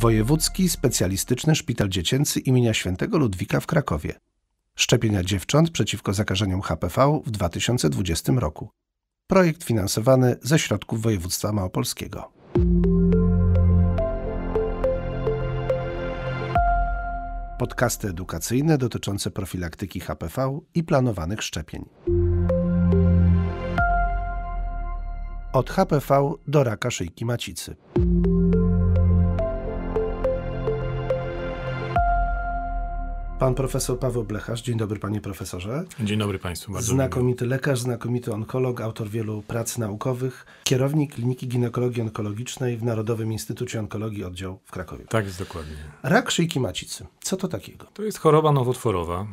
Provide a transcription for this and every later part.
Wojewódzki Specjalistyczny Szpital Dziecięcy imienia Świętego Ludwika w Krakowie. Szczepienia dziewcząt przeciwko zakażeniom HPV w 2020 roku. Projekt finansowany ze środków województwa małopolskiego. Podcasty edukacyjne dotyczące profilaktyki HPV i planowanych szczepień. Od HPV do raka szyjki macicy. pan profesor Paweł Blecharz. Dzień dobry panie profesorze. Dzień dobry państwu. Bardzo znakomity dobry. lekarz, znakomity onkolog, autor wielu prac naukowych, kierownik Kliniki Ginekologii Onkologicznej w Narodowym Instytucie Onkologii Oddział w Krakowie. Tak jest dokładnie. Rak szyjki macicy. Co to takiego? To jest choroba nowotworowa,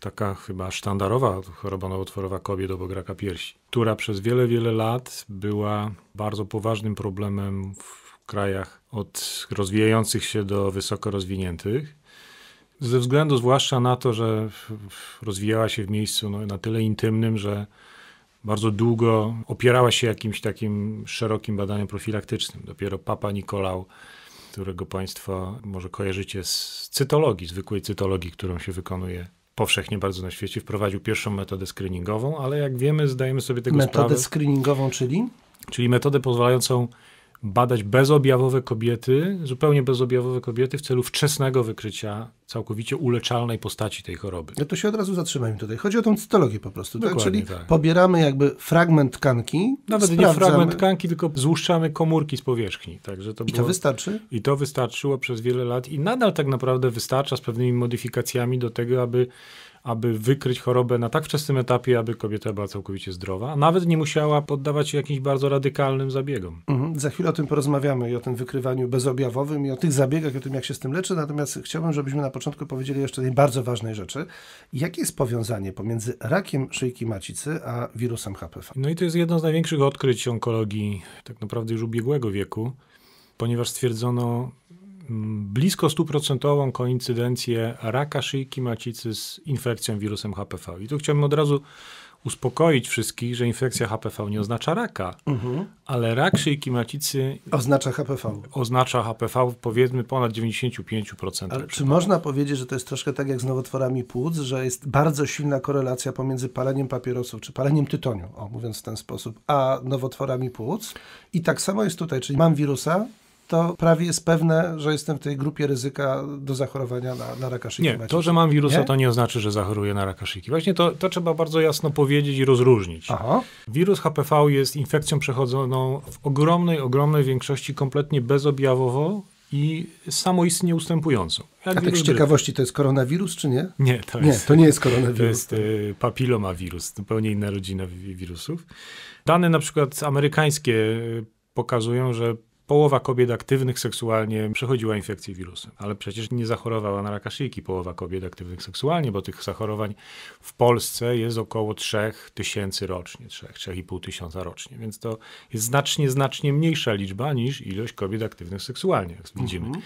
taka chyba sztandarowa choroba nowotworowa kobiet obok raka piersi, która przez wiele, wiele lat była bardzo poważnym problemem w krajach od rozwijających się do wysoko rozwiniętych. Ze względu zwłaszcza na to, że rozwijała się w miejscu no, na tyle intymnym, że bardzo długo opierała się jakimś takim szerokim badaniom profilaktycznym. Dopiero papa Nikolał, którego Państwo może kojarzycie z cytologii, zwykłej cytologii, którą się wykonuje powszechnie bardzo na świecie, wprowadził pierwszą metodę screeningową, ale jak wiemy, zdajemy sobie tego metodę sprawę. Metodę screeningową, czyli? Czyli metodę pozwalającą badać bezobjawowe kobiety, zupełnie bezobjawowe kobiety w celu wczesnego wykrycia całkowicie uleczalnej postaci tej choroby. No to się od razu zatrzymajmy tutaj. Chodzi o tą cytologię po prostu, tak? Czyli tak. pobieramy jakby fragment tkanki, Nawet nie fragment tkanki, tylko złuszczamy komórki z powierzchni. Także to I było... to wystarczy? I to wystarczyło przez wiele lat i nadal tak naprawdę wystarcza z pewnymi modyfikacjami do tego, aby aby wykryć chorobę na tak wczesnym etapie, aby kobieta była całkowicie zdrowa, a nawet nie musiała poddawać się jakimś bardzo radykalnym zabiegom. Mhm. Za chwilę o tym porozmawiamy i o tym wykrywaniu bezobjawowym i o tych zabiegach, i o tym, jak się z tym leczy. Natomiast chciałbym, żebyśmy na początku powiedzieli jeszcze tej bardzo ważnej rzeczy. Jakie jest powiązanie pomiędzy rakiem szyjki macicy a wirusem HPV? No i to jest jedno z największych odkryć onkologii tak naprawdę już ubiegłego wieku, ponieważ stwierdzono blisko stuprocentową koincydencję raka szyjki macicy z infekcją wirusem HPV. I tu chciałbym od razu uspokoić wszystkich, że infekcja HPV nie oznacza raka, mhm. ale rak szyjki macicy oznacza HPV. Oznacza HPV powiedzmy ponad 95%. Ale czy można powiedzieć, że to jest troszkę tak jak z nowotworami płuc, że jest bardzo silna korelacja pomiędzy paleniem papierosów czy paleniem tytoniu, o, mówiąc w ten sposób, a nowotworami płuc? I tak samo jest tutaj, czyli mam wirusa, to prawie jest pewne, że jestem w tej grupie ryzyka do zachorowania na, na raka szyjki. Nie, to, że mam wirusa, nie? to nie oznacza, że zachoruję na raka szyjki. Właśnie to, to trzeba bardzo jasno powiedzieć i rozróżnić. Aha. Wirus HPV jest infekcją przechodzoną w ogromnej, ogromnej większości kompletnie bezobjawowo i samoistnie ustępującą. Jak A tak z ciekawości, to jest koronawirus, czy nie? Nie, to, nie, jest, to nie jest koronawirus. To jest y, papilomawirus, zupełnie inna rodzina wirusów. Dane na przykład amerykańskie e, pokazują, że połowa kobiet aktywnych seksualnie przechodziła infekcję wirusem. Ale przecież nie zachorowała na raka szyjki połowa kobiet aktywnych seksualnie, bo tych zachorowań w Polsce jest około 3 tysięcy rocznie, 3-3,5 tysiąca rocznie. Więc to jest znacznie, znacznie mniejsza liczba niż ilość kobiet aktywnych seksualnie, jak widzimy. Mhm.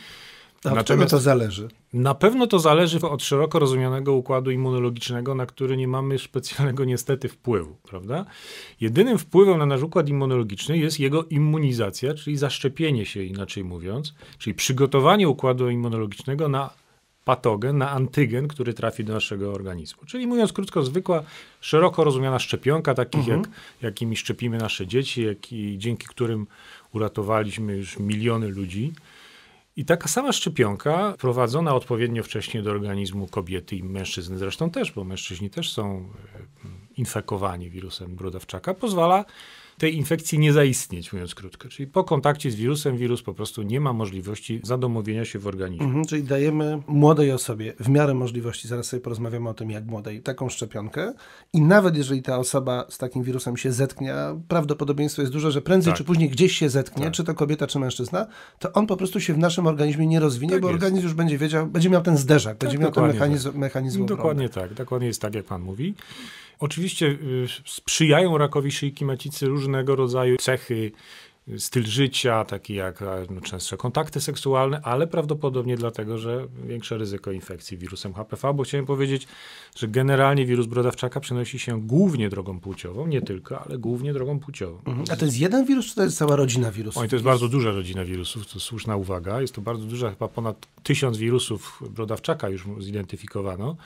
A Natomiast to zależy? Na pewno to zależy od szeroko rozumianego układu immunologicznego, na który nie mamy specjalnego niestety wpływu, prawda? Jedynym wpływem na nasz układ immunologiczny jest jego immunizacja, czyli zaszczepienie się inaczej mówiąc, czyli przygotowanie układu immunologicznego na patogen, na antygen, który trafi do naszego organizmu. Czyli mówiąc krótko, zwykła, szeroko rozumiana szczepionka, takich mhm. jak, jakimi szczepimy nasze dzieci, jak i dzięki którym uratowaliśmy już miliony ludzi. I taka sama szczepionka prowadzona odpowiednio wcześnie do organizmu kobiety i mężczyzny zresztą też, bo mężczyźni też są e, infekowani wirusem brodawczaka, pozwala tej infekcji nie zaistnieć, mówiąc krótko. Czyli po kontakcie z wirusem wirus po prostu nie ma możliwości zadomowienia się w organizmie. Mhm, czyli dajemy młodej osobie w miarę możliwości, zaraz sobie porozmawiamy o tym, jak młodej, taką szczepionkę i nawet jeżeli ta osoba z takim wirusem się zetknie, prawdopodobieństwo jest duże, że prędzej tak. czy później gdzieś się zetknie, tak. czy to kobieta, czy mężczyzna, to on po prostu się w naszym organizmie nie rozwinie, tak bo jest. organizm już będzie wiedział, będzie miał ten zderzak, tak, będzie miał ten mechanizm, tak. mechanizm Dokładnie tak, dokładnie jest tak, jak pan mówi. Oczywiście y, sprzyjają rakowi szyjki macicy różnego rodzaju cechy, y, styl życia, taki jak no, częstsze kontakty seksualne, ale prawdopodobnie dlatego, że większe ryzyko infekcji wirusem HPV, bo chciałem powiedzieć, że generalnie wirus brodawczaka przenosi się głównie drogą płciową, nie tylko, ale głównie drogą płciową. Mhm. A to jest jeden wirus, czy to jest cała rodzina wirusów? Oj, to jest bardzo duża rodzina wirusów, to słuszna uwaga. Jest to bardzo duża, chyba ponad tysiąc wirusów brodawczaka już zidentyfikowano.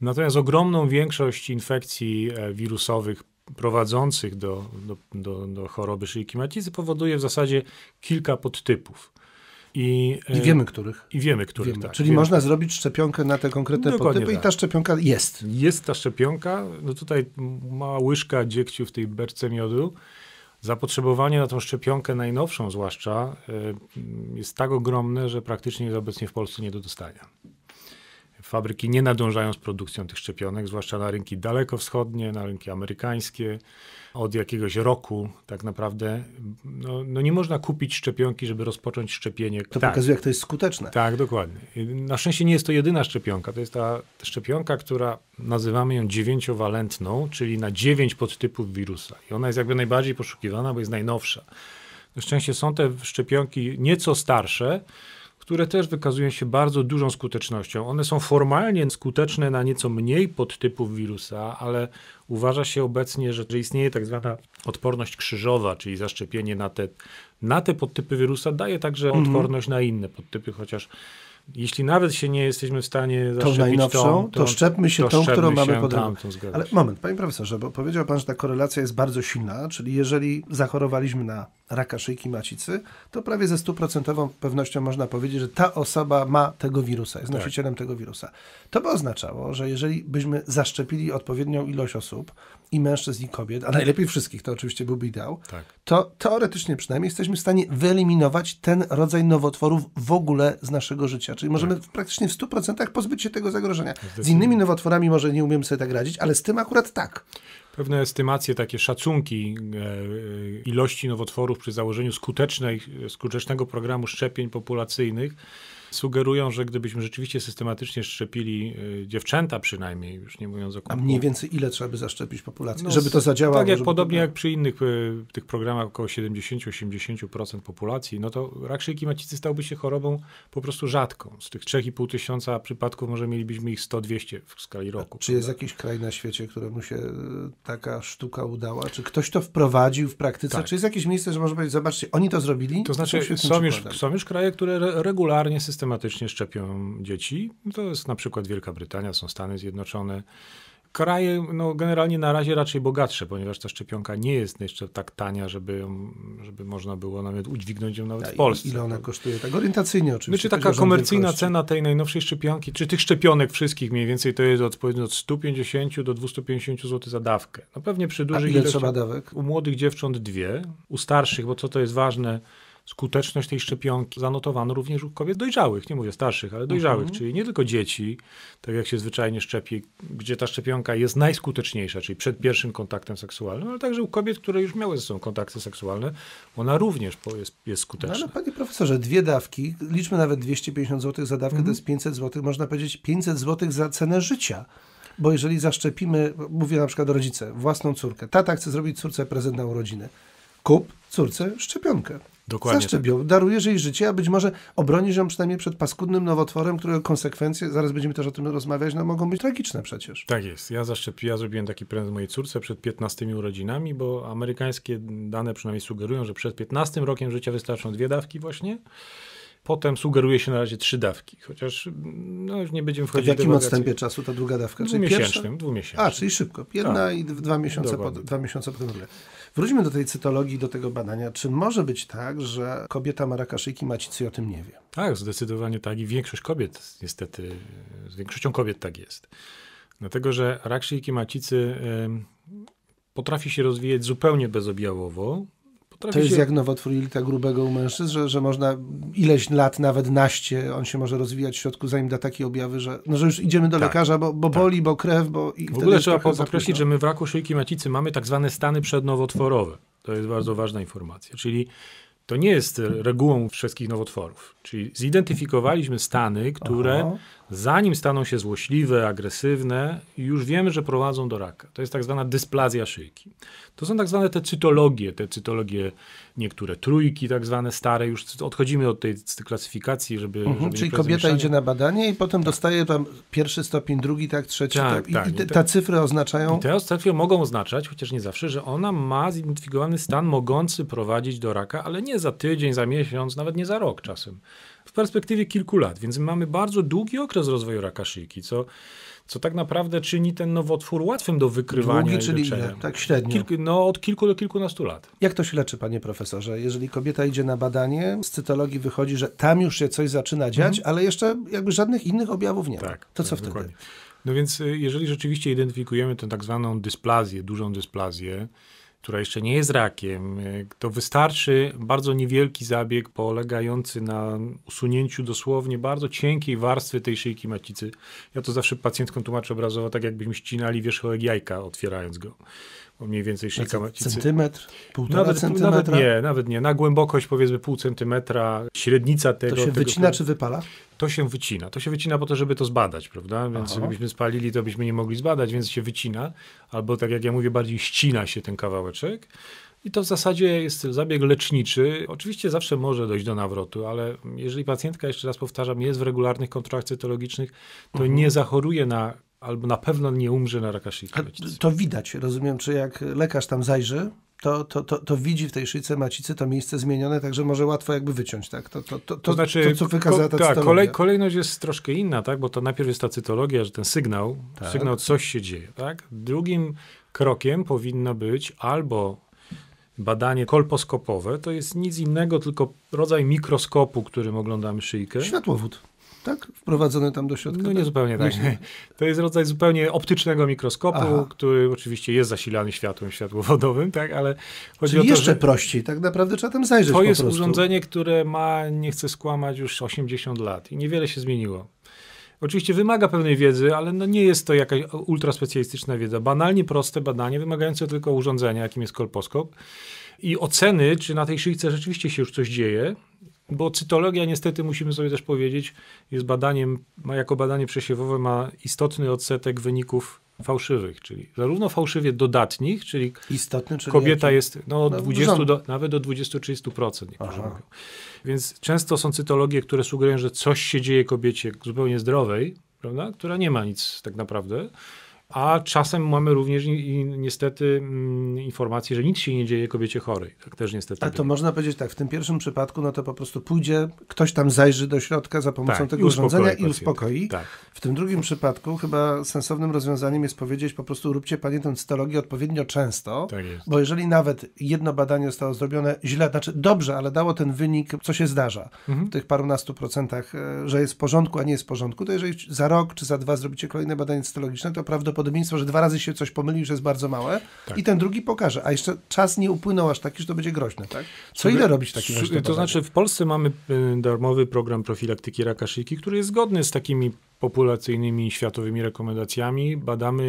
Natomiast ogromną większość infekcji e, wirusowych prowadzących do, do, do, do choroby szyjki macicy powoduje w zasadzie kilka podtypów. I, e, I, wiemy których. I wiemy których, wiemy. Tak, Czyli wiemy. można tak. zrobić szczepionkę na te konkretne no, Dokładnie podtypy tak. i ta tak. szczepionka jest. Jest ta szczepionka, no tutaj mała łyżka dziegciu w tej berce miodu. Zapotrzebowanie na tą szczepionkę najnowszą zwłaszcza e, jest tak ogromne, że praktycznie jest obecnie w Polsce nie do dostania. Fabryki nie nadążają z produkcją tych szczepionek, zwłaszcza na rynki dalekowschodnie, na rynki amerykańskie. Od jakiegoś roku tak naprawdę no, no nie można kupić szczepionki, żeby rozpocząć szczepienie. To tak. pokazuje, jak to jest skuteczne. Tak, dokładnie. Na szczęście nie jest to jedyna szczepionka. To jest ta szczepionka, która nazywamy ją dziewięciowalentną, czyli na dziewięć podtypów wirusa. I ona jest jakby najbardziej poszukiwana, bo jest najnowsza. Na szczęście są te szczepionki nieco starsze, które też wykazują się bardzo dużą skutecznością. One są formalnie skuteczne na nieco mniej podtypów wirusa, ale uważa się obecnie, że, że istnieje tak zwana odporność krzyżowa, czyli zaszczepienie na te, na te podtypy wirusa daje także mhm. odporność na inne podtypy, chociaż jeśli nawet się nie jesteśmy w stanie tą najnowszą, tą, to, to szczepmy się to tą, którą mamy pod ręką. Ale moment, panie profesorze, bo powiedział pan, że ta korelacja jest bardzo silna, czyli jeżeli zachorowaliśmy na raka szyjki macicy, to prawie ze stuprocentową pewnością można powiedzieć, że ta osoba ma tego wirusa, jest tak. nosicielem tak. tego wirusa. To by oznaczało, że jeżeli byśmy zaszczepili odpowiednią ilość osób, i mężczyzn, i kobiet, a tak. najlepiej wszystkich, to oczywiście byłby ideał, tak. to teoretycznie przynajmniej jesteśmy w stanie wyeliminować ten rodzaj nowotworów w ogóle z naszego życia. Czyli możemy tak. praktycznie w 100% pozbyć się tego zagrożenia. Z innymi nowotworami może nie umiemy sobie tak radzić, ale z tym akurat tak. Pewne estymacje, takie szacunki e, e, ilości nowotworów przy założeniu skutecznej, e, skutecznego programu szczepień populacyjnych sugerują, że gdybyśmy rzeczywiście systematycznie szczepili y, dziewczęta przynajmniej, już nie mówiąc o komórkach. A mniej więcej ile trzeba by zaszczepić populację, no, żeby to zadziałało? Tak jak podobnie to... jak przy innych y, tych programach, około 70-80% populacji, no to rak szyjki macicy stałby się chorobą po prostu rzadką. Z tych 3,5 tysiąca przypadków może mielibyśmy ich 100-200 w skali roku. A czy jest jakiś kraj na świecie, któremu się y, taka sztuka udała? Czy ktoś to wprowadził w praktyce? Tak. Czy jest jakieś miejsce, że można powiedzieć, zobaczcie, oni to zrobili? To znaczy, są, już, są już kraje, które regularnie, systematycznie systematycznie szczepią dzieci. No to jest na przykład Wielka Brytania, są Stany Zjednoczone. Kraje no, generalnie na razie raczej bogatsze, ponieważ ta szczepionka nie jest jeszcze tak tania, żeby, żeby można było nawet udźwignąć ją nawet A w Polsce. Ile ona kosztuje? Tak orientacyjnie oczywiście. Czy znaczy, taka komercyjna cena tej najnowszej szczepionki, czy tych szczepionek wszystkich mniej więcej to jest odpowiednio od 150 do 250 zł za dawkę. No pewnie przy dużych ilościach. U młodych dziewcząt dwie, u starszych, bo co to jest ważne, skuteczność tej szczepionki zanotowano również u kobiet dojrzałych, nie mówię starszych, ale dojrzałych, mhm. czyli nie tylko dzieci, tak jak się zwyczajnie szczepi, gdzie ta szczepionka jest najskuteczniejsza, czyli przed pierwszym kontaktem seksualnym, ale także u kobiet, które już miały ze sobą kontakty seksualne, ona również jest, jest skuteczna. No, ale panie profesorze, dwie dawki, liczmy nawet 250 zł za dawkę, mhm. to jest 500 zł, można powiedzieć 500 zł za cenę życia. Bo jeżeli zaszczepimy, mówię na przykład rodzice, własną córkę, tata chce zrobić córce prezent na urodziny, kup córce szczepionkę. Dokładnie. Zaszczepią, tak. darujesz jej życie, a być może obronisz ją przynajmniej przed paskudnym nowotworem, którego konsekwencje, zaraz będziemy też o tym rozmawiać, no mogą być tragiczne przecież. Tak jest. Ja zaszczepiłem, ja zrobiłem taki prezent mojej córce przed 15 urodzinami, bo amerykańskie dane przynajmniej sugerują, że przed 15 rokiem życia wystarczą dwie dawki właśnie. Potem sugeruje się na razie trzy dawki, chociaż no, już nie będziemy wchodzić w jakim dewagacji. odstępie czasu ta druga dawka? Czyli miesięcznym, dwumiesięcznym. A, czyli szybko. Jedna A, tak. i dwa miesiące, po, dwa miesiące potem ogóle. Wróćmy do tej cytologii, do tego badania. Czy może być tak, że kobieta ma raka szyjki macicy i o tym nie wie? Tak, zdecydowanie tak i większość kobiet niestety, z większością kobiet tak jest. Dlatego, że rak szyjki macicy y, potrafi się rozwijać zupełnie bezobjawowo, Potrafi to jest się... jak nowotwór jelita grubego u mężczyzn, że, że można ileś lat, nawet naście, on się może rozwijać w środku, zanim da takie objawy, że, no, że już idziemy do tak. lekarza, bo, bo tak. boli, bo krew, bo... I w ogóle trzeba podkreślić, że my w raku szyjki macicy mamy tak zwane stany przednowotworowe. To jest bardzo ważna informacja, czyli to nie jest regułą wszystkich nowotworów. Czyli zidentyfikowaliśmy stany, które Aha zanim staną się złośliwe, agresywne, już wiemy, że prowadzą do raka. To jest tak zwana dysplazja szyjki. To są tak zwane te cytologie, te cytologie niektóre trójki, tak zwane stare, już odchodzimy od tej klasyfikacji, żeby... Mhm, żeby czyli kobieta mieszania. idzie na badanie i potem tak. dostaje tam pierwszy stopień, drugi, tak, trzeci, tak, tak, tak, i te, cyfry oznaczają... I te cyfry mogą oznaczać, chociaż nie zawsze, że ona ma zidentyfikowany stan mogący prowadzić do raka, ale nie za tydzień, za miesiąc, nawet nie za rok czasem w perspektywie kilku lat, więc mamy bardzo długi okres rozwoju raka szyjki, co, co tak naprawdę czyni ten nowotwór łatwym do wykrywania Długi, czyli Ile? Tak średnio? no od kilku do kilkunastu lat. Jak to się leczy, panie profesorze? Jeżeli kobieta idzie na badanie, z cytologii wychodzi, że tam już się coś zaczyna dziać, mhm. ale jeszcze jakby żadnych innych objawów nie ma. Tak, to co tak, wtedy? Dokładnie. No więc y, jeżeli rzeczywiście identyfikujemy tę tak zwaną dysplazję, dużą dysplazję, która jeszcze nie jest rakiem, e, to wystarczy bardzo niewielki zabieg polegający na usunięciu dosłownie bardzo cienkiej warstwy tej szyjki macicy. Ja to zawsze pacjentkom tłumaczę obrazowo, tak jakbyśmy ścinali wierzchołek jajka, otwierając go. mniej więcej szyjka macicy. Centymetr? Półtora nawet, centymetra? Nawet nie, nawet nie. Na głębokość powiedzmy pół centymetra, średnica tego. To się tego, wycina tego... czy wypala? to się wycina. To się wycina po to, żeby to zbadać, prawda? Więc Aha. gdybyśmy spalili, to byśmy nie mogli zbadać, więc się wycina, albo tak jak ja mówię, bardziej ścina się ten kawałeczek. I to w zasadzie jest zabieg leczniczy. Oczywiście zawsze może dojść do nawrotu, ale jeżeli pacjentka, jeszcze raz powtarzam, jest w regularnych kontrolach cytologicznych, to mhm. nie zachoruje na albo na pewno nie umrze na raka szyjki. To widać, rozumiem, czy jak lekarz tam zajrzy, to, to, to, to widzi w tej szyjce macicy to miejsce zmienione, także może łatwo jakby wyciąć, tak? To, to, to, to, znaczy, to co wykazała ta, ta kolej, Kolejność jest troszkę inna, tak? Bo to najpierw jest ta cytologia, że ten sygnał, tak. sygnał coś się dzieje, tak? Drugim krokiem powinno być albo badanie kolposkopowe, to jest nic innego, tylko rodzaj mikroskopu, którym oglądamy szyjkę. Światłowód tak? Wprowadzony tam do środka. No tak? nie zupełnie tak. Nie. To jest rodzaj zupełnie optycznego mikroskopu, Aha. który oczywiście jest zasilany światłem światłowodowym, tak? Ale chodzi Czyli o to, jeszcze że... prościej, tak naprawdę trzeba tam zajrzeć To jest prostu. urządzenie, które ma, nie chcę skłamać, już 80 lat i niewiele się zmieniło. Oczywiście wymaga pewnej wiedzy, ale no nie jest to jakaś ultraspecjalistyczna wiedza. Banalnie proste badanie, wymagające tylko urządzenia, jakim jest kolposkop i oceny, czy na tej szyjce rzeczywiście się już coś dzieje, bo cytologia, niestety, musimy sobie też powiedzieć, jest badaniem, ma, jako badanie przesiewowe ma istotny odsetek wyników fałszywych, czyli zarówno fałszywie dodatnich, czyli, Istotny, czyli kobieta jakim? jest no, od no, 20 do, nawet do 20-30% Więc często są cytologie, które sugerują, że coś się dzieje kobiecie zupełnie zdrowej, prawda, która nie ma nic tak naprawdę, a czasem mamy również niestety mm, informację, że nic się nie dzieje kobiecie chorej. Tak też niestety. A to można powiedzieć tak, w tym pierwszym przypadku no to po prostu pójdzie, ktoś tam zajrzy do środka za pomocą tak, tego i urządzenia i uspokoi. Tak. W tym drugim przypadku chyba sensownym rozwiązaniem jest powiedzieć po prostu róbcie panie tę cytologię odpowiednio często, tak bo jeżeli nawet jedno badanie zostało zrobione źle, znaczy dobrze, ale dało ten wynik, co się zdarza mhm. w tych parunastu procentach, e, że jest w porządku, a nie jest w porządku, to jeżeli za rok czy za dwa zrobicie kolejne badanie cytologiczne, to prawdopodobnie prawdopodobieństwo, że dwa razy się coś pomyli, już jest bardzo małe tak. i ten drugi pokaże. A jeszcze czas nie upłynął aż taki, że to będzie groźne, tak? Co Słuchaj, ile robić takie To znaczy w Polsce mamy y, darmowy program profilaktyki raka szyjki, który jest zgodny z takimi populacyjnymi światowymi rekomendacjami. Badamy,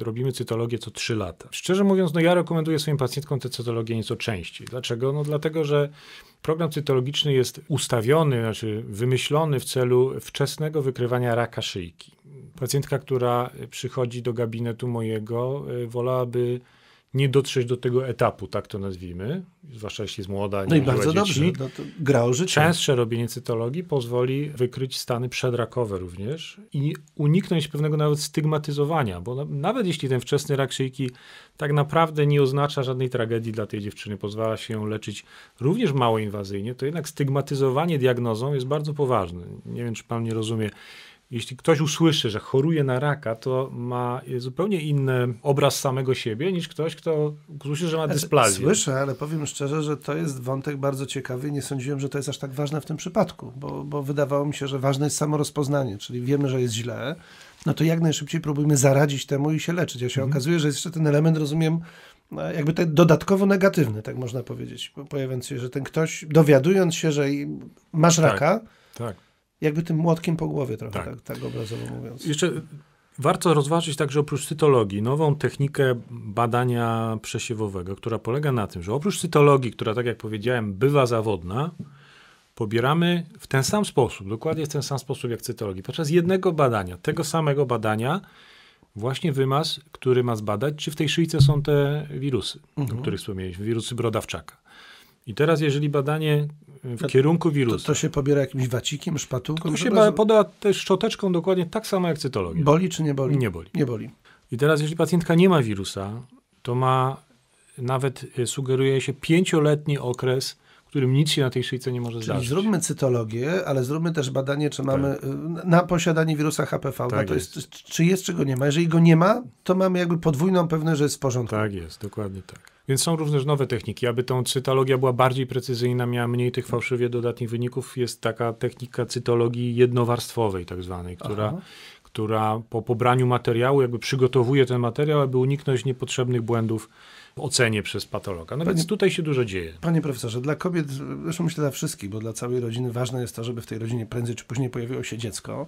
y, robimy cytologię co 3 lata. Szczerze mówiąc, no ja rekomenduję swoim pacjentkom tę cytologię nieco częściej. Dlaczego? No dlatego, że program cytologiczny jest ustawiony, znaczy wymyślony w celu wczesnego wykrywania raka szyjki pacjentka, która przychodzi do gabinetu mojego, y, wolałaby nie dotrzeć do tego etapu, tak to nazwijmy, zwłaszcza jeśli jest młoda. nie No i bardzo dzieci. dobrze, no to gra o życie. Częstsze robienie cytologii pozwoli wykryć stany przedrakowe również i uniknąć pewnego nawet stygmatyzowania, bo nawet jeśli ten wczesny rak szyjki tak naprawdę nie oznacza żadnej tragedii dla tej dziewczyny, pozwala się ją leczyć również mało inwazyjnie, to jednak stygmatyzowanie diagnozą jest bardzo poważne. Nie wiem, czy pan mnie rozumie. Jeśli ktoś usłyszy, że choruje na raka, to ma zupełnie inny obraz samego siebie niż ktoś, kto usłyszy, że ma znaczy, dysplazję. Słyszę, ale powiem szczerze, że to jest wątek bardzo ciekawy. Nie sądziłem, że to jest aż tak ważne w tym przypadku, bo, bo wydawało mi się, że ważne jest samo rozpoznanie, czyli wiemy, że jest źle, no to jak najszybciej próbujmy zaradzić temu i się leczyć. A się mhm. okazuje, że jest jeszcze ten element, rozumiem, no, jakby ten dodatkowo negatywny, tak można powiedzieć, pojawiający się, że ten ktoś, dowiadując się, że masz tak, raka, tak jakby tym młotkiem po głowie trochę, tak, tak, tak obrazowo mówiąc. Jeszcze warto rozważyć także oprócz cytologii nową technikę badania przesiewowego, która polega na tym, że oprócz cytologii, która tak jak powiedziałem bywa zawodna, pobieramy w ten sam sposób, dokładnie w ten sam sposób jak cytologii, podczas jednego badania, tego samego badania, właśnie wymaz, który ma zbadać, czy w tej szyjce są te wirusy, o mhm. których wspomnieliśmy, wirusy brodawczaka. I teraz, jeżeli badanie e, w to, kierunku wirusa. To, to, się pobiera jakimś wacikiem, szpatułką? To się razu... poda też szczoteczką dokładnie tak samo jak cytologia. Boli czy nie boli? Nie boli. Nie boli. I teraz, jeżeli pacjentka nie ma wirusa, to ma nawet e, sugeruje się pięcioletni okres, w którym nic się na tej szyjce nie może Czyli zdarzyć. Zróbmy cytologię, ale zróbmy też badanie, czy tak. mamy e, na posiadanie wirusa HPV. No tak to jest. jest, czy jest, czego nie ma. Jeżeli go nie ma, to mamy jakby podwójną pewność, że jest w porządku. Tak jest, dokładnie tak. Więc są również nowe techniki. Aby tą cytologia była bardziej precyzyjna, miała mniej tych fałszywie dodatnich wyników, jest taka technika cytologii jednowarstwowej, tak zwanej, która, która po pobraniu materiału jakby przygotowuje ten materiał, aby uniknąć niepotrzebnych błędów w ocenie przez patologa. No Panie, więc tutaj się dużo dzieje. Panie profesorze, dla kobiet, zresztą myślę dla wszystkich, bo dla całej rodziny ważne jest to, żeby w tej rodzinie prędzej czy później pojawiło się dziecko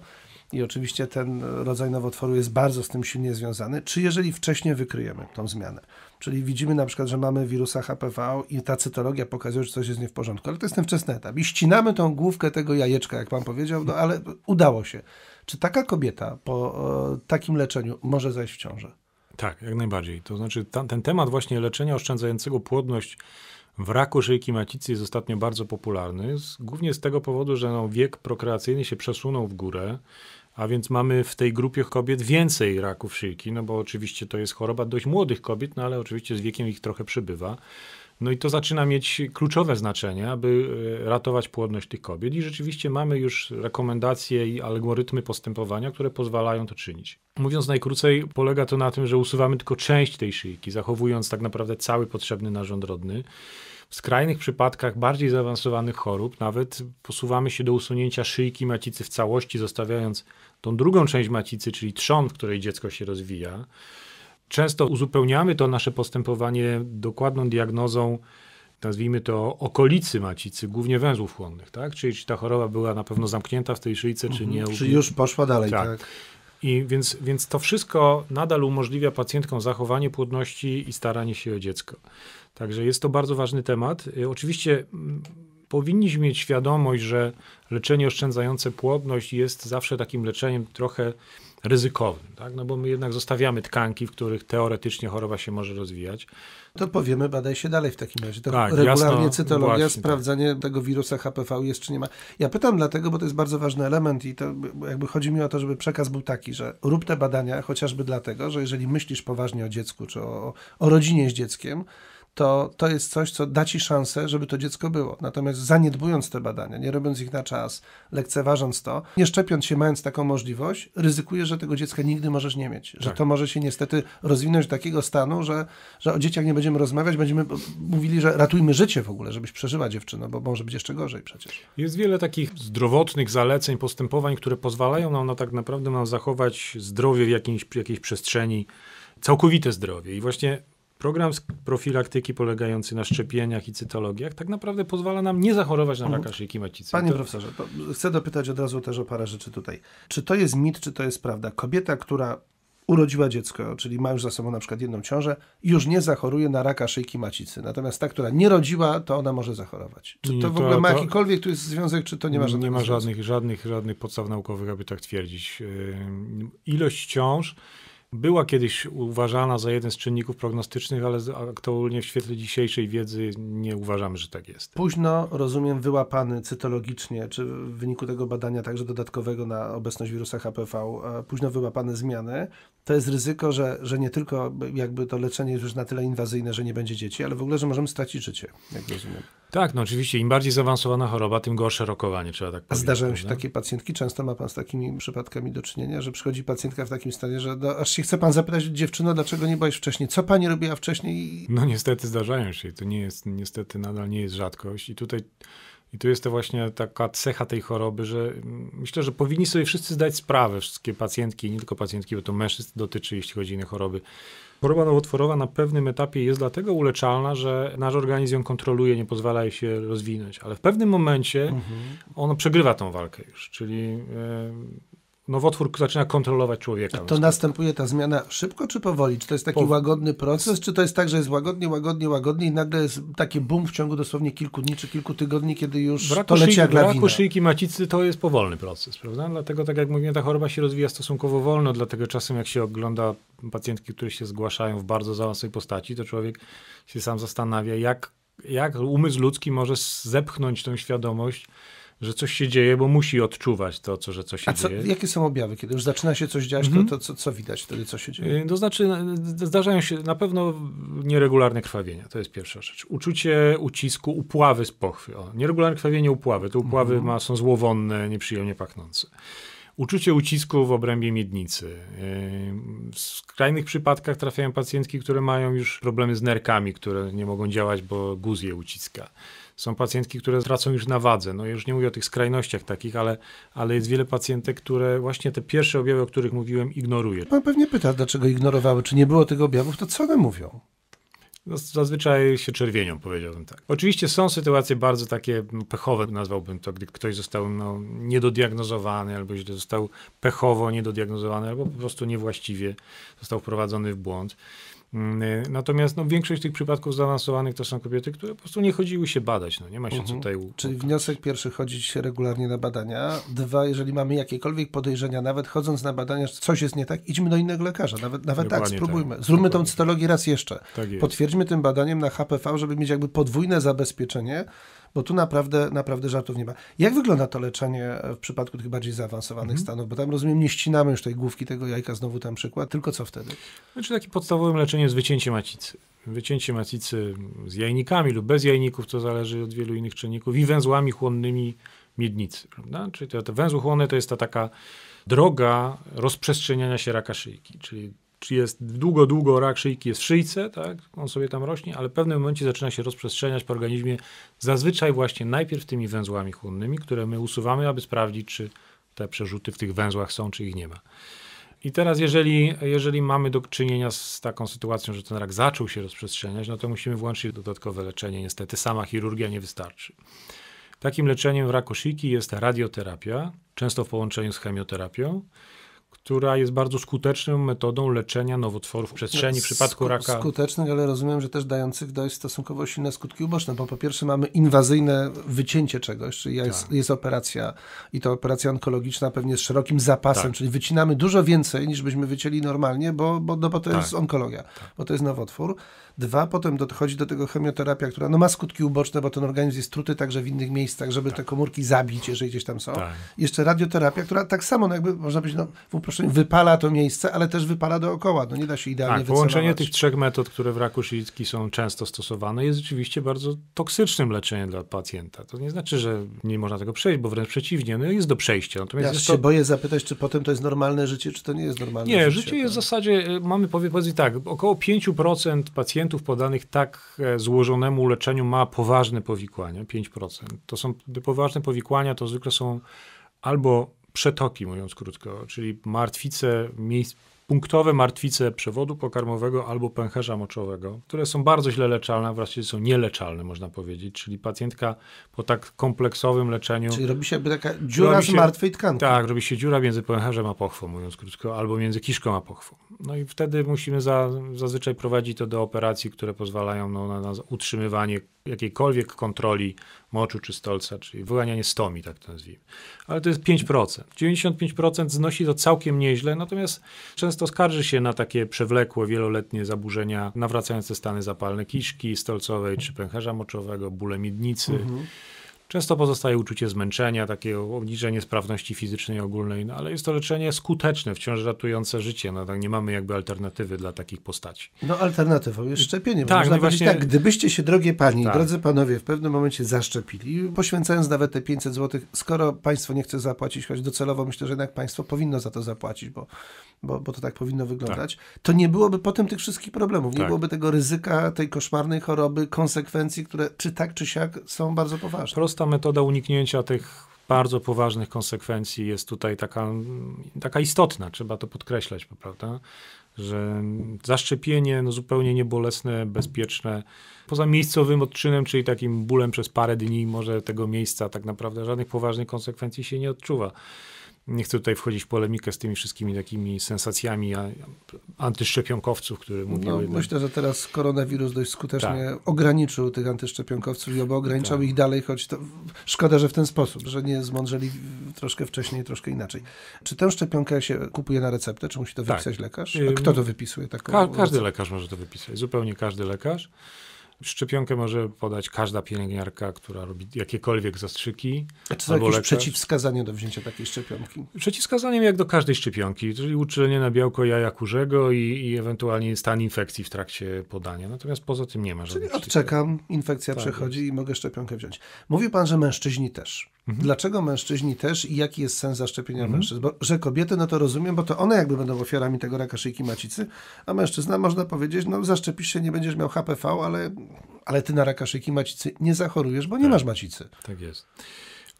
i oczywiście ten rodzaj nowotworu jest bardzo z tym silnie związany, czy jeżeli wcześniej wykryjemy tą zmianę. Czyli widzimy na przykład, że mamy wirusa HPV i ta cytologia pokazuje, że coś jest nie w porządku, ale to jest ten wczesny etap. I ścinamy tą główkę tego jajeczka, jak pan powiedział, no ale udało się. Czy taka kobieta po e, takim leczeniu może zajść w ciążę? Tak, jak najbardziej. To znaczy ta, ten temat właśnie leczenia oszczędzającego płodność w raku szyjki macicy jest ostatnio bardzo popularny, z, głównie z tego powodu, że no, wiek prokreacyjny się przesunął w górę. A więc mamy w tej grupie kobiet więcej raków szyjki, no bo oczywiście to jest choroba dość młodych kobiet, no ale oczywiście z wiekiem ich trochę przybywa. No i to zaczyna mieć kluczowe znaczenie, aby e, ratować płodność tych kobiet. I rzeczywiście mamy już rekomendacje i algorytmy postępowania, które pozwalają to czynić. Mówiąc najkrócej, polega to na tym, że usuwamy tylko część tej szyjki, zachowując tak naprawdę cały potrzebny narząd rodny. W skrajnych przypadkach bardziej zaawansowanych chorób nawet posuwamy się do usunięcia szyjki macicy w całości, zostawiając tą drugą część macicy, czyli trzon, w której dziecko się rozwija. Często uzupełniamy to nasze postępowanie dokładną diagnozą, nazwijmy to okolicy macicy, głównie węzłów chłonnych, tak? Czyli czy ta choroba była na pewno zamknięta w tej szyjce, czy nie. Mhm. Czy już poszła dalej, tak. tak. I więc, więc to wszystko nadal umożliwia pacjentkom zachowanie płodności i staranie się o dziecko. Także jest to bardzo ważny temat. Y, oczywiście powinniśmy mieć świadomość, że leczenie oszczędzające płodność jest zawsze takim leczeniem trochę ryzykowym, tak? no bo my jednak zostawiamy tkanki, w których teoretycznie choroba się może rozwijać. To powiemy, badaj się dalej w takim razie. To tak, regularnie jasno, cytologia, właśnie, tak. sprawdzanie tak. tego wirusa HPV jest czy nie ma. Ja pytam dlatego, bo to jest bardzo ważny element i to jakby chodzi mi o to, żeby przekaz był taki, że rób te badania chociażby dlatego, że jeżeli myślisz poważnie o dziecku czy o, o rodzinie z dzieckiem, to, to jest coś, co da ci szansę, żeby to dziecko było. Natomiast zaniedbując te badania, nie robiąc ich na czas, lekceważąc to, nie szczepiąc się, mając taką możliwość, ryzykujesz, że tego dziecka nigdy możesz nie mieć. Że tak. to może się niestety rozwinąć do takiego stanu, że, że o dzieciach nie będziemy rozmawiać, będziemy mówili, że ratujmy życie w ogóle, żebyś przeżyła dziewczynę, bo może być jeszcze gorzej przecież. Jest wiele takich zdrowotnych zaleceń, postępowań, które pozwalają nam na no, tak naprawdę nam zachować zdrowie w jakiejś, jakiejś przestrzeni, całkowite zdrowie. I właśnie Program profilaktyki polegający na szczepieniach i cytologiach tak naprawdę pozwala nam nie zachorować na raka szyjki macicy. Panie to... profesorze, chcę dopytać od razu też o parę rzeczy tutaj. Czy to jest mit, czy to jest prawda? Kobieta, która urodziła dziecko, czyli ma już za sobą na przykład jedną ciążę, już nie zachoruje na raka szyjki macicy. Natomiast ta, która nie rodziła, to ona może zachorować. Czy to, nie, w ogóle to, ma jakikolwiek tu jest związek, czy to nie ma żadnego Nie ma żadnych, żadnych, żadnych podstaw naukowych, aby tak twierdzić. Yy, ilość ciąż była kiedyś uważana za jeden z czynników prognostycznych, ale aktualnie w świetle dzisiejszej wiedzy nie uważamy, że tak jest. Późno, rozumiem, wyłapany cytologicznie, czy w wyniku tego badania także dodatkowego na obecność wirusa HPV, e, późno wyłapane zmiany, to jest ryzyko, że, że nie tylko jakby to leczenie jest już na tyle inwazyjne, że nie będzie dzieci, ale w ogóle, że możemy stracić życie, jak rozumiem. Tak, no oczywiście, im bardziej zaawansowana choroba, tym gorsze rokowanie, trzeba tak powiedzieć. Zdarzają się takie pacjentki, często ma pan z takimi przypadkami do czynienia, że przychodzi pacjentka w takim stanie, że do aż się chce pan zapytać dziewczyno, dlaczego nie byłaś wcześniej, co pani robiła wcześniej? No niestety zdarzają się. To nie jest, niestety nadal nie jest rzadkość. I tutaj i tu jest to właśnie taka cecha tej choroby, że myślę, że powinni sobie wszyscy zdać sprawę, wszystkie pacjentki, nie tylko pacjentki, bo to mężczyzn dotyczy, jeśli chodzi o inne choroby. Choroba nowotworowa na pewnym etapie jest dlatego uleczalna, że nasz organizm ją kontroluje, nie pozwala jej się rozwinąć, ale w pewnym momencie mhm. ono przegrywa tą walkę już, czyli... Yy, nowotwór zaczyna kontrolować człowieka. To następuje ta zmiana szybko czy powoli? Czy to jest taki po... łagodny proces, czy to jest tak, że jest łagodnie, łagodnie, łagodnie i nagle jest taki boom w ciągu dosłownie kilku dni czy kilku tygodni, kiedy już braku to leci szyjki, jak Braku szyjki macicy to jest powolny proces, prawda? Dlatego, tak jak mówiłem, ta choroba się rozwija stosunkowo wolno, dlatego czasem jak się ogląda pacjentki, które się zgłaszają w bardzo zaawansowanej postaci, to człowiek się sam zastanawia, jak, jak umysł ludzki może zepchnąć tą świadomość że coś się dzieje, bo musi odczuwać to, co, że coś się A co, dzieje. Jakie są objawy? Kiedy już zaczyna się coś dziać, mm -hmm. to, mhm. to co, co, widać wtedy, co się dzieje? Y, to znaczy, y, zdarzają się na pewno nieregularne krwawienia, to jest pierwsza rzecz. Uczucie ucisku, upławy z pochwy. O, nieregularne krwawienie, upławy. Te upławy mm -hmm. ma, są złowonne, nieprzyjemnie pachnące. Uczucie ucisku w obrębie miednicy. Y, w skrajnych przypadkach trafiają pacjentki, które mają już problemy z nerkami, które nie mogą działać, bo guz je uciska są pacjentki, które tracą już na wadze. No już nie mówię o tych skrajnościach takich, ale, ale jest wiele pacjentek, które właśnie te pierwsze objawy, o których mówiłem, ignoruje. Pan pewnie pyta, dlaczego ignorowały, czy nie było tych objawów, to co one mówią? No, zazwyczaj się czerwienią, powiedziałbym tak. Oczywiście są sytuacje bardzo takie pechowe, nazwałbym to, gdy ktoś został no, niedodiagnozowany, albo źle został pechowo niedodiagnozowany, albo po prostu niewłaściwie został wprowadzony w błąd. Mm, y, natomiast no, większość tych przypadków zaawansowanych to są kobiety, które po prostu nie chodziły się badać. No, nie ma się mhm. tutaj łukać. Czyli wniosek pierwszy, chodzić się regularnie na badania. Dwa, jeżeli mamy jakiekolwiek podejrzenia, nawet chodząc na badania, że coś jest nie tak, idźmy do innego lekarza. Nawet, nawet tak, spróbujmy. Tak. Zróbmy Dokładnie. tą cytologię raz jeszcze. Tak Potwierdźmy tym badaniem na HPV, żeby mieć jakby podwójne zabezpieczenie, bo tu naprawdę, naprawdę żartów nie ma. Jak wygląda to leczenie e, w przypadku tych bardziej zaawansowanych mhm. stanów? Bo tam rozumiem, nie ścinamy już tej główki tego jajka, znowu tam przykład, tylko co wtedy? Znaczy takie podstawowe leczenie jest wycięcie macicy. Wycięcie macicy z jajnikami lub bez jajników, to zależy od wielu innych czynników, i węzłami chłonnymi miednicy. Prawda? Czyli te, te węzły chłonne to jest ta taka droga rozprzestrzeniania się raka szyjki, czyli czy jest długo, długo rak szyjki jest w szyjce, tak? on sobie tam rośnie, ale w pewnym momencie zaczyna się rozprzestrzeniać po organizmie, zazwyczaj właśnie najpierw tymi węzłami chłonnymi, które my usuwamy, aby sprawdzić, czy te przerzuty w tych węzłach są, czy ich nie ma. I teraz, jeżeli, jeżeli mamy do czynienia z taką sytuacją, że ten rak zaczął się rozprzestrzeniać, no to musimy włączyć dodatkowe leczenie. Niestety sama chirurgia nie wystarczy. Takim leczeniem raku szyjki jest radioterapia, często w połączeniu z chemioterapią która jest bardzo skuteczną metodą leczenia nowotworów przestrzeni w przypadku raka. Skutecznych, ale rozumiem, że też dających dość stosunkowo silne skutki uboczne, bo po pierwsze mamy inwazyjne wycięcie czegoś, czyli jest, tak. jest operacja i to operacja onkologiczna pewnie z szerokim zapasem, tak. czyli wycinamy dużo więcej niż byśmy wycięli normalnie, bo, bo, no, bo to tak. jest onkologia, tak. bo to jest nowotwór. Dwa, potem dochodzi do tego chemioterapia, która no, ma skutki uboczne, bo ten organizm jest truty także w innych miejscach, żeby tak. te komórki zabić, jeżeli gdzieś tam są. Tak. Jeszcze radioterapia, która tak samo, no, jakby można powiedzieć, no, uproszczeniu wypala to miejsce, ale też wypala dookoła. No nie da się idealnie tak, Połączenie tych trzech metod, które w raku szyicki są często stosowane, jest rzeczywiście bardzo toksycznym leczeniem dla pacjenta. To nie znaczy, że nie można tego przejść, bo wręcz przeciwnie, no jest do przejścia. Natomiast ja się to... boję zapytać, czy potem to jest normalne życie, czy to nie jest normalne nie, życie. Nie, życie tak. jest tak. w zasadzie, y, mamy powiedzmy tak, około 5% pacjentów podanych tak e, złożonemu leczeniu ma poważne powikłania, 5%. To są poważne powikłania, to zwykle są albo przetoki, mówiąc krótko, czyli martwice miejsc, punktowe martwice przewodu pokarmowego albo pęcherza moczowego, które są bardzo źle leczalne, a właściwie są nieleczalne, można powiedzieć. Czyli pacjentka po tak kompleksowym leczeniu. Czyli robi się taka dziura się, z martwej tkanki. Tak, robi się dziura między pęcherzem a pochwą, mówiąc krótko, albo między kiszką a pochwą. No i wtedy musimy za, zazwyczaj prowadzić to do operacji, które pozwalają no, na, na utrzymywanie jakiejkolwiek kontroli moczu czy stolca, czyli wyłanianie stomi, tak to nazwijmy. Ale to jest 5%. 95% znosi to całkiem nieźle, natomiast często skarży się na takie przewlekłe, wieloletnie zaburzenia, nawracające stany zapalne kiszki stolcowej czy pęcherza moczowego, bóle miednicy. Mhm Często pozostaje uczucie zmęczenia, takie obniżenie sprawności fizycznej ogólnej, no ale jest to leczenie skuteczne, wciąż ratujące życie. No, tak nie mamy jakby alternatywy dla takich postaci. No alternatywą jest szczepienie. Tak, no właśnie... tak, gdybyście się, drogie panie tak. drodzy panowie, w pewnym momencie zaszczepili, poświęcając nawet te 500 zł, skoro państwo nie chce zapłacić, choć docelowo myślę, że jednak państwo powinno za to zapłacić, bo, bo, bo to tak powinno wyglądać, tak. to nie byłoby potem tych wszystkich problemów, nie tak. byłoby tego ryzyka, tej koszmarnej choroby, konsekwencji, które czy tak czy siak są bardzo poważne. Prosta ta metoda uniknięcia tych bardzo poważnych konsekwencji jest tutaj taka, taka istotna, trzeba to podkreślać, prawda? Że zaszczepienie no, zupełnie niebolesne, bezpieczne, poza miejscowym odczynem, czyli takim bólem przez parę dni, może tego miejsca tak naprawdę żadnych poważnych konsekwencji się nie odczuwa nie chcę tutaj wchodzić w polemikę z tymi wszystkimi takimi sensacjami antyszczepionkowców, które no, mówiły. No, myślę, że teraz koronawirus dość skutecznie tak. ograniczył tych antyszczepionkowców i oby ograniczał tak. ich dalej, choć to szkoda, że w ten sposób, że nie zmądrzeli troszkę wcześniej, troszkę inaczej. Czy tę szczepionkę się kupuje na receptę, czy musi to tak. wypisać tak. lekarz? A kto to wypisuje? Taką Ka każdy lekarz może to wypisać, zupełnie każdy lekarz. Szczepionkę może podać każda pielęgniarka, która robi jakiekolwiek zastrzyki. A czy są jakieś lekarz. do wzięcia takiej szczepionki? Przeciwwskazaniem jak do każdej szczepionki, czyli uczulenie na białko jaja kurzego i, i ewentualnie stan infekcji w trakcie podania. Natomiast poza tym nie ma żadnych Czyli odczekam, infekcja tak, przechodzi jest. i mogę szczepionkę wziąć. Mówił pan, że mężczyźni też. Mhm. Dlaczego mężczyźni też i jaki jest sens zaszczepienia mhm. mężczyzn? Bo, że kobiety, no to rozumiem, bo to one jakby będą ofiarami tego raka szyjki macicy, a mężczyzna, można powiedzieć, no zaszczepisz się, nie będziesz miał HPV, ale ale ty na raka szyjki macicy nie zachorujesz, bo nie tak. masz macicy. Tak jest.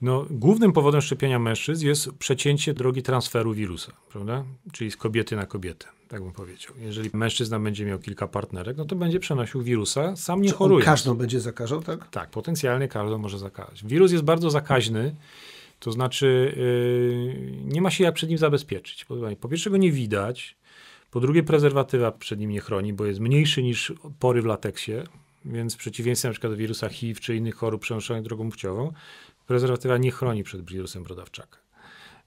No, głównym powodem szczepienia mężczyzn jest przecięcie drogi transferu wirusa, prawda? Czyli z kobiety na kobietę, tak bym powiedział. Jeżeli mężczyzna będzie miał kilka partnerek, no to będzie przenosił wirusa, sam nie Czy choruje. Każdą będzie zakażał, tak? Tak, potencjalnie każdą może zakażać. Wirus jest bardzo zakaźny, to znaczy yy, nie ma się jak przed nim zabezpieczyć. Po pierwsze go nie widać, po drugie prezerwatywa przed nim nie chroni, bo jest mniejszy niż pory w lateksie, więc w przeciwieństwie np. do wirusa HIV czy innych chorób przenoszonych drogą płciową, prezerwatywa nie chroni przed wirusem brodawczaka.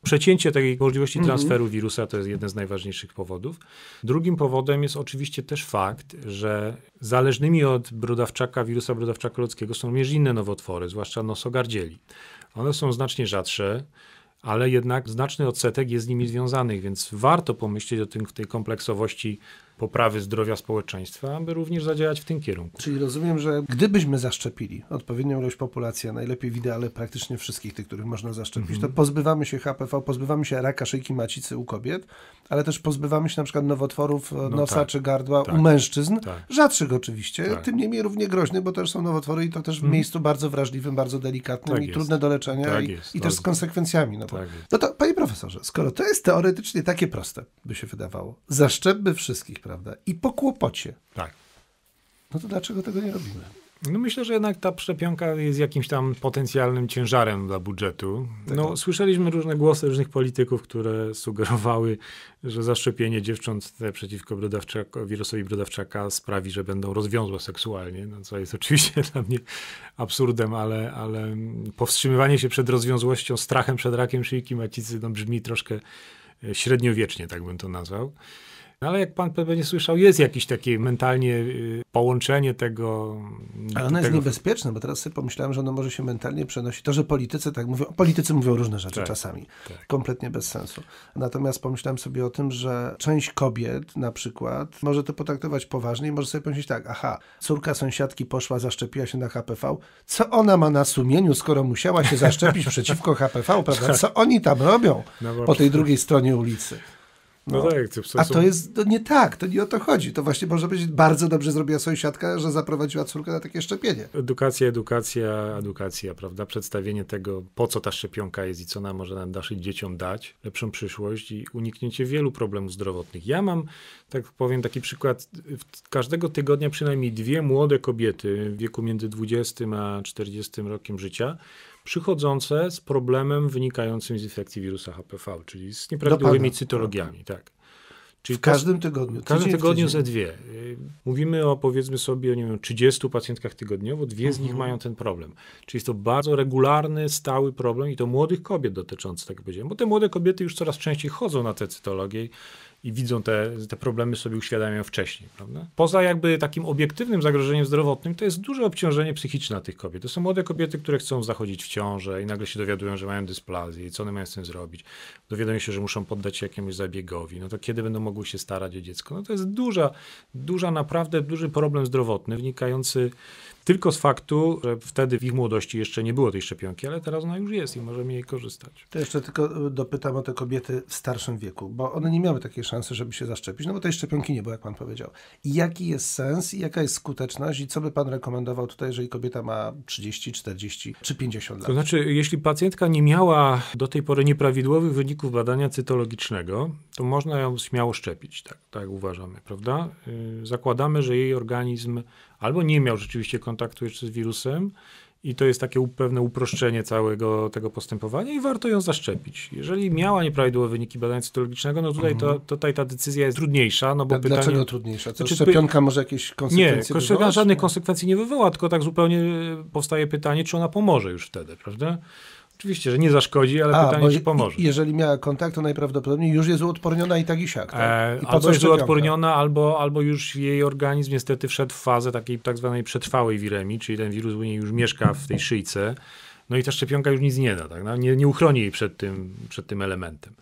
Przecięcie tej możliwości mhm. transferu wirusa to jest jeden z najważniejszych powodów. Drugim powodem jest oczywiście też fakt, że zależnymi od brodawczaka, wirusa brodawczaka ludzkiego są również inne nowotwory, zwłaszcza nosogardzieli. One są znacznie rzadsze, ale jednak znaczny odsetek jest z nimi związanych, więc warto pomyśleć o tym w tej kompleksowości poprawy zdrowia społeczeństwa, aby również zadziałać w tym kierunku. Czyli rozumiem, że gdybyśmy zaszczepili odpowiednią ilość populacji, a najlepiej w ideale praktycznie wszystkich tych, których można zaszczepić, mm -hmm. to pozbywamy się HPV, pozbywamy się raka szyjki macicy u kobiet, ale też pozbywamy się na przykład nowotworów e, no nosa tak, czy gardła tak, u mężczyzn, tak, rzadszych oczywiście, tak. tym niemniej równie groźnych, bo też są nowotwory i to też w mhm. miejscu bardzo wrażliwym, bardzo delikatnym tak i jest. trudne do leczenia tak i, jest, i też z konsekwencjami. No, bo, no to panie profesorze, skoro to jest teoretycznie takie proste, by się wydawało, zaszczepmy wszystkich, prawda, i po kłopocie, no to dlaczego tego nie robimy? No myślę, że jednak ta szczepionka jest jakimś tam potencjalnym ciężarem dla budżetu. No, tak. No, słyszeliśmy różne głosy różnych polityków, które sugerowały, że zaszczepienie dziewcząt przeciwko brodawczak, wirusowi brodawczaka sprawi, że będą rozwiązłe seksualnie, no, co jest oczywiście dla mnie absurdem, ale, ale powstrzymywanie się przed rozwiązłością, strachem przed rakiem szyjki macicy no, brzmi troszkę e, średniowiecznie, tak bym to nazwał. No ale jak pan pewnie słyszał, jest jakieś takie mentalnie y, połączenie tego. Ale ono jest niebezpieczne, bo teraz sobie pomyślałem, że ono może się mentalnie przenosić. To, że politycy tak mówią, politycy mówią różne rzeczy tak, czasami, tak. kompletnie bez sensu. Natomiast pomyślałem sobie o tym, że część kobiet na przykład może to potraktować poważnie i może sobie pomyśleć tak, aha, córka sąsiadki poszła, zaszczepiła się na HPV, co ona ma na sumieniu, skoro musiała się zaszczepić przeciwko HPV, prawda? Tak. Co oni tam robią no po tej drugiej stronie ulicy? No, no tak, w sensu... A to jest nie tak, to nie o to chodzi. To właśnie może być bardzo dobrze zrobiła sąsiadka, że zaprowadziła córkę na takie szczepienie. Edukacja, edukacja, edukacja, prawda? Przedstawienie tego, po co ta szczepionka jest i co nam może nam naszym dzieciom dać, lepszą przyszłość i uniknięcie wielu problemów zdrowotnych. Ja mam, tak powiem, taki przykład. Każdego tygodnia przynajmniej dwie młode kobiety w wieku między 20 a 40 rokiem życia przychodzące z problemem wynikającym z infekcji wirusa HPV, czyli z nieprawidłowymi cytologiami. Tak. tak. Czyli w każdym tygodniu. W każdym tygodniu ze dwie. Y, mówimy o powiedzmy sobie, o nie wiem, 30 pacjentkach tygodniowo, dwie z nich mhm. mają ten problem. Czyli jest to bardzo regularny, stały problem i to młodych kobiet dotyczący, tak powiedziałem, bo te młode kobiety już coraz częściej chodzą na te cytologie i widzą te, te problemy, sobie uświadamiają wcześniej. Prawda? Poza jakby takim obiektywnym zagrożeniem zdrowotnym, to jest duże obciążenie psychiczne tych kobiet. To są młode kobiety, które chcą zachodzić w ciążę i nagle się dowiadują, że mają dysplazję i co one mają z tym zrobić. Dowiadują się, że muszą poddać się jakiemuś zabiegowi. No to kiedy będą mogły się starać o dziecko? No to jest duża, duża naprawdę duży problem zdrowotny wynikający tylko z faktu, że wtedy w ich młodości jeszcze nie było tej szczepionki, ale teraz ona już jest i możemy jej korzystać. To jeszcze tylko e, dopytam o te kobiety w starszym wieku, bo one nie miały takiej szansy, żeby się zaszczepić, no bo tej szczepionki nie było, jak pan powiedział. I jaki jest sens i jaka jest skuteczność i co by pan rekomendował tutaj, jeżeli kobieta ma 30, 40 czy 50 lat? To znaczy, jeśli pacjentka nie miała do tej pory nieprawidłowych wyników badania cytologicznego, to można ją śmiało szczepić, tak, tak uważamy, prawda? Y, zakładamy, że jej organizm albo nie miał rzeczywiście kontaktu jeszcze z wirusem, i to jest takie pewne uproszczenie całego tego postępowania i warto ją zaszczepić. Jeżeli miała nieprawidłowe wyniki badania cytologicznego, no tutaj, mhm. to, tutaj ta decyzja jest trudniejsza, no bo A pytanie... Dlaczego trudniejsza? To czy znaczy, szczepionka może jakieś konsekwencje Nie, szczepionka żadnych konsekwencji nie wywoła, tylko tak zupełnie powstaje pytanie, czy ona pomoże już wtedy, prawda? Oczywiście, że nie zaszkodzi, ale A, pytanie, czy pomoże. Jeżeli miała kontakt, to najprawdopodobniej już jest uodporniona i tak i siak. Tak? E, I albo jest uodporniona, albo, albo już jej organizm niestety wszedł w fazę takiej tak zwanej przetrwałej wiremii, czyli ten wirus u niej już mieszka w tej szyjce. No i ta szczepionka już nic nie da, tak? No, nie, nie uchroni jej przed tym, przed tym elementem.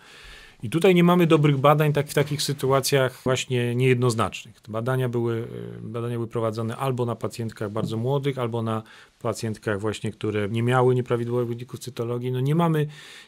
I tutaj nie mamy dobrych badań tak, w takich sytuacjach właśnie niejednoznacznych. Badania były, e, badania były prowadzone albo na pacjentkach bardzo młodych, albo na pacjentkach właśnie, które nie miały nieprawidłowych wyników cytologii. No nie mamy,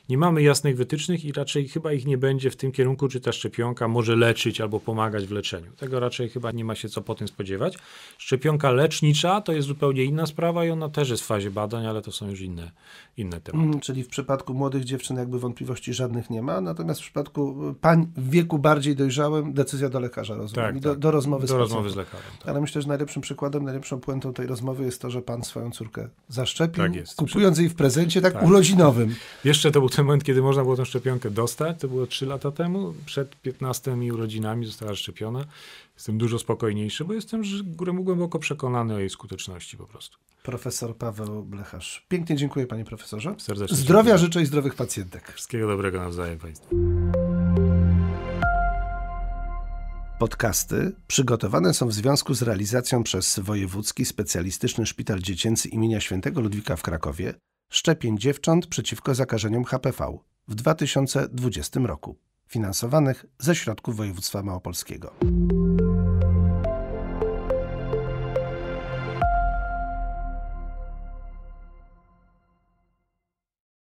nie mamy jasnych wytycznych i raczej chyba ich nie będzie w tym kierunku, czy ta szczepionka może leczyć albo pomagać w leczeniu. Tego raczej chyba nie ma się co po tym spodziewać. Szczepionka lecznicza to jest zupełnie inna sprawa i ona też jest w fazie badań, ale to są już inne, inne tematy. Mm, czyli w przypadku młodych dziewczyn jakby wątpliwości żadnych nie ma, natomiast w przypadku pań w wieku bardziej dojrzałym decyzja do lekarza, rozumiem, tak, do, tak. do, rozmowy, do z, rozmowy z lekarzem. Tak. Ale myślę, że najlepszym przykładem, najlepszą puentą tej rozmowy jest to, że pan swoją córkę córkę zaszczepił, tak jest, kupując jej w prezencie tak, tak, urodzinowym. Jeszcze to był ten moment, kiedy można było tę szczepionkę dostać, to było 3 lata temu, przed 15 urodzinami została szczepiona. Jestem dużo spokojniejszy, bo jestem górę głęboko przekonany o jej skuteczności po prostu. Profesor Paweł Blecharz. Pięknie dziękuję panie profesorze. Serdecznie Zdrowia dziękuję. życzę i zdrowych pacjentek. Wszystkiego dobrego nawzajem państwu. Podcasty przygotowane są w związku z realizacją przez Wojewódzki Specjalistyczny Szpital Dziecięcy im. Świętego Ludwika w Krakowie szczepień dziewcząt przeciwko zakażeniom HPV w 2020 roku, finansowanych ze środków województwa małopolskiego.